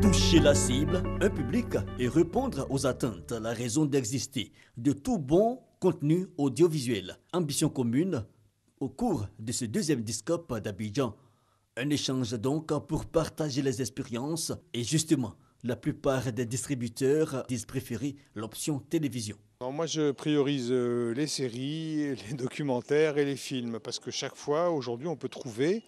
toucher la cible, un public et répondre aux attentes, la raison d'exister de tout bon contenu audiovisuel. Ambition commune au cours de ce deuxième Discope d'Abidjan. Un échange donc pour partager les expériences et justement la plupart des distributeurs disent préférer l'option télévision. moi, je priorise euh, les séries, les documentaires et les films parce que chaque fois, aujourd'hui, on peut trouver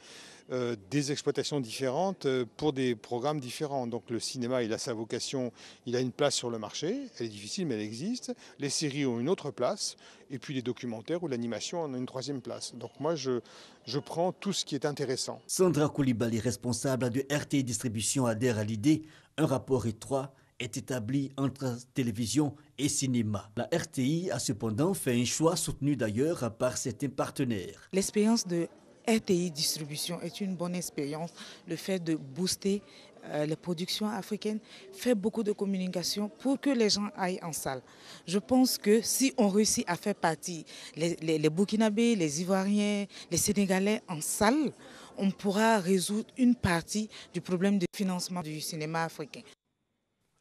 euh, des exploitations différentes euh, pour des programmes différents. Donc le cinéma, il a sa vocation, il a une place sur le marché, elle est difficile mais elle existe. Les séries ont une autre place, et puis les documentaires ou l'animation en ont une troisième place. Donc moi, je, je prends tout ce qui est intéressant. Sandra Koulibaly, responsable de RT Distribution, adhère à l'idée un rapport étroit est établi entre télévision et cinéma. La RTI a cependant fait un choix soutenu d'ailleurs par certains partenaires. L'expérience de RTI Distribution est une bonne expérience. Le fait de booster euh, les productions africaines fait beaucoup de communication pour que les gens aillent en salle. Je pense que si on réussit à faire partie les, Burkinabés, les Ivoiriens, les Sénégalais en salle, on pourra résoudre une partie du problème de financement du cinéma africain.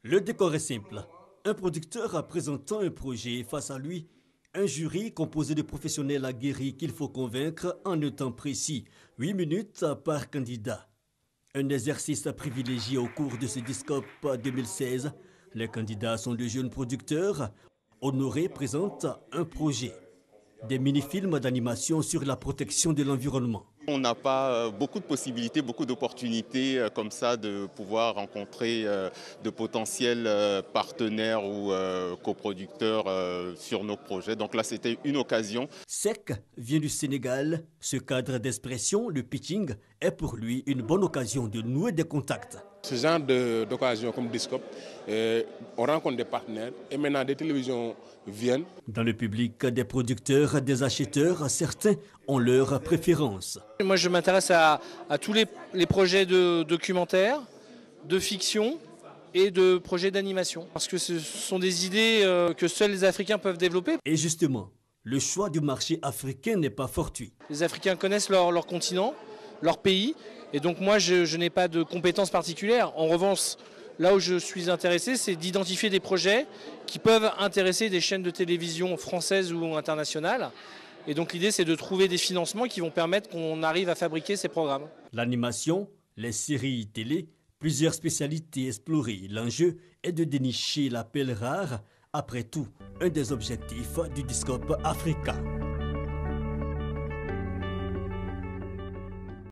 Le décor est simple. Un producteur présentant un projet face à lui, un jury composé de professionnels aguerris qu'il faut convaincre en un temps précis, 8 minutes par candidat. Un exercice privilégié au cours de ce Discope 2016. Les candidats sont de jeunes producteurs. Honoré présente un projet. Des mini-films d'animation sur la protection de l'environnement. On n'a pas euh, beaucoup de possibilités, beaucoup d'opportunités euh, comme ça de pouvoir rencontrer euh, de potentiels partenaires ou coproducteurs sur nos projets. Donc là, c'était une occasion. SEC vient du Sénégal. Ce cadre d'expression, le pitching, est pour lui une bonne occasion de nouer des contacts. Ce genre d'occasion comme Discop, on rencontre des partenaires et maintenant des télévisions viennent. Dans le public, des producteurs, des acheteurs, certains ont leur préférence. Moi, je m'intéresse à, tous les, projets de documentaires, de fiction et de projets d'animation. Parce que ce sont des idées euh, que seuls les Africains peuvent développer. Et justement, le choix du marché africain n'est pas fortuit. Les Africains connaissent leur, continent, leur pays. Et donc, moi, je n'ai pas de compétences particulières. En revanche, là où je suis intéressé, c'est d'identifier des projets qui peuvent intéresser des chaînes de télévision françaises ou internationales et donc l'idée, c'est de trouver des financements qui vont permettre qu'on arrive à fabriquer ces programmes. L'animation, les séries télé, plusieurs spécialités explorées. L'enjeu est de dénicher la pelle rare, après tout, un des objectifs du Discope Africa.